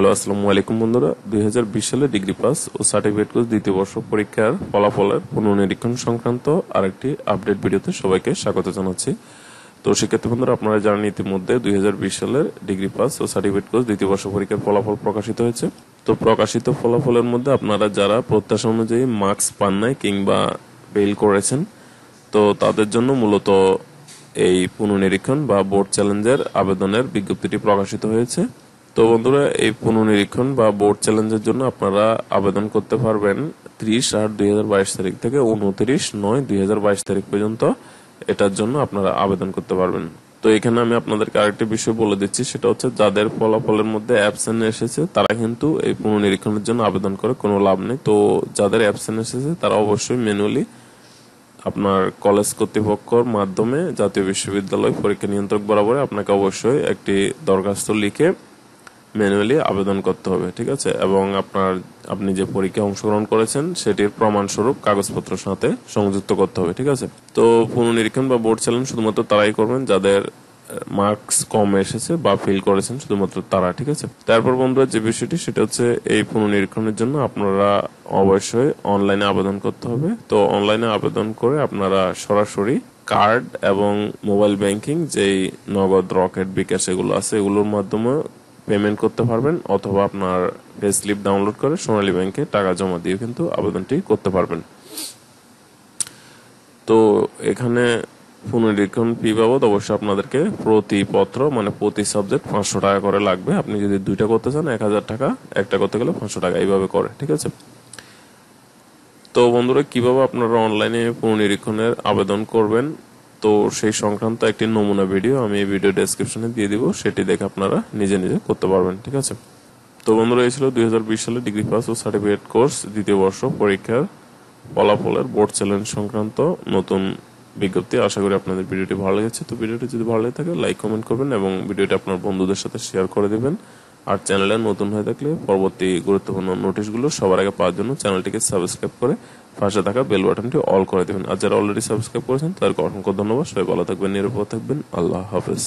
hello আসসালামু আলাইকুম বন্ধুরা দুই সালে ডিগ্রি পাস ও সার্টিফিকেট কোর্স দ্বিতীয় বর্ষ পরীক্ষার ফলাফলের পুনর্নিরীক্ষণ সংক্রান্ত আরেকটি আপডেট ভিডিওতে সবাইকে স্বাগত জানাচ্ছি তো সেক্ষেত্রে বন্ধুরা আপনারা জানেন ইতিমধ্যে দুই সালের ডিগ্রি পাস ও সার্টিফিকেট কোর্স দ্বিতীয় বর্ষ পরীক্ষার ফলাফল প্রকাশিত হয়েছে তো প্রকাশিত ফলাফলের মধ্যে আপনারা যারা প্রত্যাশা অনুযায়ী মার্কস পান নাই কিংবা বেল করেছেন তো তাদের জন্য মূলত এই পুনর্নিরীক্ষণ বা বোর্ড চ্যালেঞ্জের আবেদনের বিজ্ঞপ্তিটি প্রকাশিত হয়েছে তো বন্ধুরা এই পুনর্নিরীক্ষণ বা বোর্ড চ্যালেঞ্জের জন্য আপনারা আবেদন করতে পারবেন ত্রিশ আট দুই তারিখ থেকে উনত্রিশ নয় দুই তারিখ পর্যন্ত এটার জন্য আপনারা আবেদন করতে পারবেন তো এখানে আমি আপনাদেরকে আরেকটি বিষয় বলে দিচ্ছি সেটা হচ্ছে যাদের ফলাফলের মধ্যে অ্যাবসেন্ট এসেছে তারা কিন্তু এই পুনর্নিরীক্ষণের জন্য আবেদন করে কোনো লাভ নেই তো যাদের অ্যাবসেন্ট এসেছে তারা অবশ্যই ম্যানুয়ালি আপনার কলেজ কর্তৃপক্ষর মাধ্যমে জাতীয় বিশ্ববিদ্যালয় পরীক্ষা নিয়ন্ত্রক বরাবর আপনাকে অবশ্যই একটি দরখাস্ত লিখে ম্যানুয়ালি আবেদন করতে হবে ঠিক আছে এবং আপনার আপনি যে পরীক্ষায় অংশগ্রহণ করেছেন সেটির প্রমাণস্বরূপ কাগজপত্র সাথে সংযুক্ত করতে হবে ঠিক আছে তো পুনর্নিরীক্ষণ বা বোর্ড চ্যালেঞ্জ শুধুমাত্র তারাই করবেন যাদের মার্কস কম এসেছে বা ফিল করেছেন শুধুমাত্র তারা ঠিক আছে তারপর বন্ধুরা যে বিষয়টি সেটা হচ্ছে এই পুনর্নিরীক্ষণের জন্য আপনারা অবশ্যই অনলাইনে আবেদন করতে হবে তো অনলাইনে আবেদন করে আপনারা সরাসরি কার্ড এবং মোবাইল ব্যাংকিং যেই নগদ রকেট বিকাশ এগুলো আছে এগুলোর মাধ্যমে পেমেন্ট করতে পারবেন অথবা আপনার পে স্লিপ ডাউনলোড করে সোনালী ব্যাংকে টাকা জমা দিয়ে কিন্তু আবেদনটি করতে পারবেন তো এখানে পুনরীক্ষণ ফি বাবদ অবশ্যই আপনাদেরকে প্রতি পত্র মানে প্রতি সাবজেক্ট পাঁচশো টাকা করে লাগবে আপনি যদি দুইটা করতে চান এক হাজার টাকা একটা করতে গেলে পাঁচশো টাকা এইভাবে করে ঠিক আছে তো বন্ধুরা কিভাবে আপনারা অনলাইনে পুনরীক্ষণের আবেদন করবেন তো সেই সংক্রান্ত একটি নমুনা ভিডিও আমি এই ভিডিও ডেসক্রিপশনে দিয়ে দিব সেটি দেখে আপনারা নিজে নিজে করতে পারবেন ঠিক আছে তো বন্ধুরা এই ছিল দুই সালে ডিগ্রি পাস ও সার্টিফিকেট কোর্স দ্বিতীয় বর্ষ পরীক্ষার ফলাফলের বোর্ড চ্যালেঞ্জ সংক্রান্ত নতুন বিজ্ঞপ্তি আশা করি আপনাদের ভিডিওটি ভালো লেগেছে তো ভিডিওটি যদি ভালো লাগে থাকে লাইক কমেন্ট করবেন এবং ভিডিওটি আপনার বন্ধুদের সাথে শেয়ার করে দেবেন আর চ্যানেলে নতুন হয়ে থাকলে পরবর্তী গুরুত্বপূর্ণ নোটিশগুলো সবার আগে পাওয়ার জন্য চ্যানেলটিকে সাবস্ক্রাইব করে পাশে থাকা বেল বাটনটি অল করে দেবেন আর যারা অলরেডি সাবস্ক্রাইব করেছেন তাদেরকে অসংখ্য ধন্যবাদ সবাই ভালো থাকবেন নিরাপদ থাকবেন আল্লাহ হাফেজ